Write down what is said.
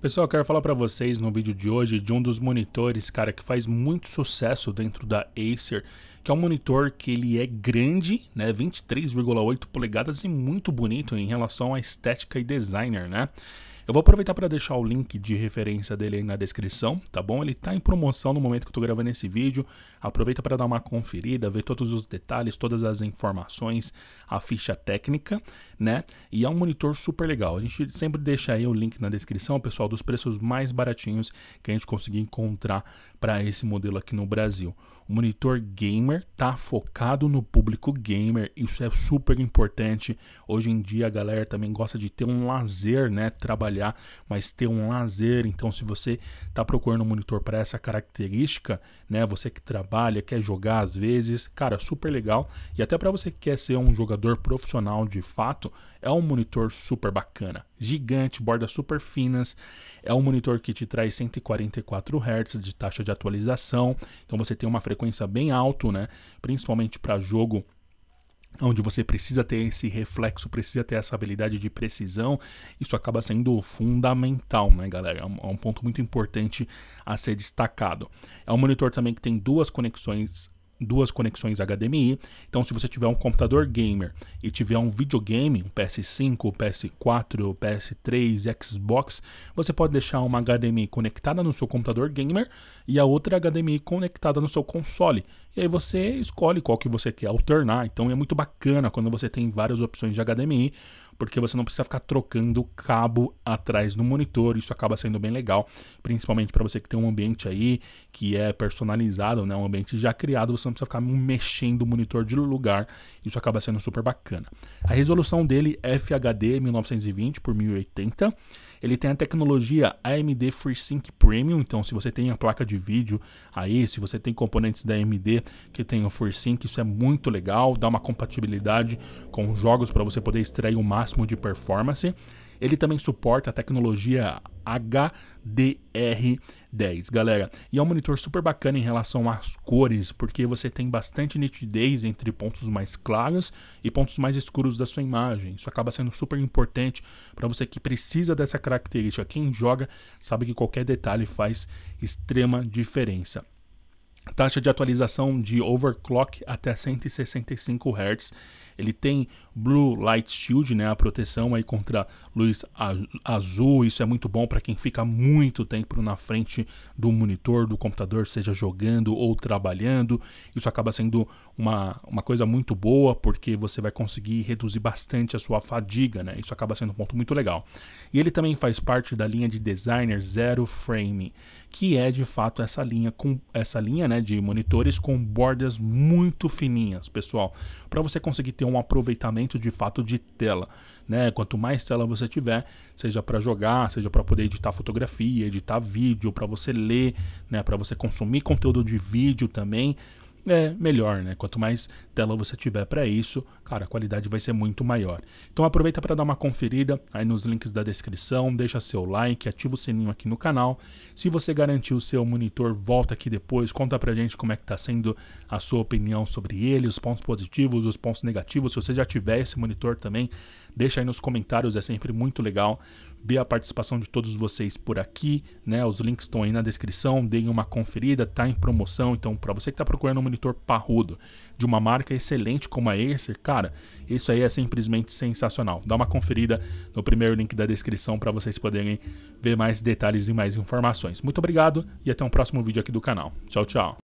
Pessoal, quero falar para vocês no vídeo de hoje de um dos monitores, cara, que faz muito sucesso dentro da Acer, que é um monitor que ele é grande, né, 23,8 polegadas e muito bonito em relação à estética e designer, né? Eu vou aproveitar para deixar o link de referência dele aí na descrição, tá bom? Ele está em promoção no momento que eu estou gravando esse vídeo. Aproveita para dar uma conferida, ver todos os detalhes, todas as informações, a ficha técnica, né? E é um monitor super legal. A gente sempre deixa aí o link na descrição, pessoal, dos preços mais baratinhos que a gente conseguir encontrar para esse modelo aqui no Brasil. O monitor gamer tá focado no público gamer, isso é super importante. Hoje em dia a galera também gosta de ter um lazer, né, Trabalhar trabalhar, mas ter um lazer. Então, se você está procurando um monitor para essa característica, né, você que trabalha, quer jogar às vezes, cara, super legal. E até para você que quer ser um jogador profissional de fato, é um monitor super bacana. Gigante, bordas super finas, é um monitor que te traz 144 Hz de taxa de atualização, então você tem uma frequência bem alta, né, principalmente para jogo onde você precisa ter esse reflexo, precisa ter essa habilidade de precisão, isso acaba sendo fundamental, né, galera? É um, é ponto muito importante a ser destacado. É um monitor também que tem duas conexões duas conexões HDMI. Então, se você tiver um computador gamer e tiver um videogame, um PS5, PS4, PS3, Xbox, você pode deixar uma HDMI conectada no seu computador gamer e a outra HDMI conectada no seu console. E aí você escolhe qual que você quer alternar. Então, é muito bacana quando você tem várias opções de HDMI porque você não precisa ficar trocando cabo atrás do monitor. Isso acaba sendo bem legal, principalmente para você que tem um ambiente aí que é personalizado, né? um ambiente já criado, você não precisa ficar mexendo o monitor de lugar. Isso acaba sendo super bacana. A resolução dele é FHD 1920 por 1080. Ele tem a tecnologia AMD FreeSync Premium, então se você tem a placa de vídeo aí, se você tem componentes da AMD que tem o FreeSync, isso é muito legal, dá uma compatibilidade com jogos para você poder extrair o máximo máximo de performance. Ele também suporta a tecnologia HDR10, galera. E é um monitor super bacana em relação às cores, porque você tem bastante nitidez entre pontos mais claros e pontos mais escuros da sua imagem. Isso acaba sendo super importante para você que precisa dessa característica. Quem joga sabe que qualquer detalhe faz extrema diferença taxa de atualização de overclock até 165 Hz. Ele tem Blue Light Shield, né, a proteção aí contra luz azul. Isso é muito bom para quem fica muito tempo na frente do monitor, do computador, seja jogando ou trabalhando. Isso acaba sendo uma, uma coisa muito boa, porque você vai conseguir reduzir bastante a sua fadiga, né? Isso acaba sendo um ponto muito legal. E ele também faz parte da linha de designer Zero Frame, que é de fato essa linha com essa linha, né, de monitores com bordas muito fininhas, pessoal, para você conseguir ter um aproveitamento de fato de tela. Né? Quanto mais tela você tiver, seja para jogar, seja para poder editar fotografia, editar vídeo, para você ler, né, para você consumir conteúdo de vídeo também, é melhor, né? Quanto mais tela você tiver para isso, cara, a qualidade vai ser muito maior. Então aproveita para dar uma conferida aí nos links da descrição, deixa seu like, ativa o sininho aqui no canal. Se você garantiu o seu monitor, volta aqui depois, conta pra gente como é que tá sendo a sua opinião sobre ele, os pontos positivos, os pontos negativos. Se você já tiver esse monitor também, deixa aí nos comentários, é sempre muito legal ver a participação de todos vocês por aqui, né? Os links estão aí na descrição, deem uma conferida, tá em promoção, então para você que tá procurando um monitor monitor parrudo de uma marca excelente como a Acer, cara, isso aí é simplesmente sensacional. Dá uma conferida no primeiro link da descrição para vocês poderem ver mais detalhes e mais informações. Muito obrigado e até um próximo vídeo aqui do canal. Tchau, tchau.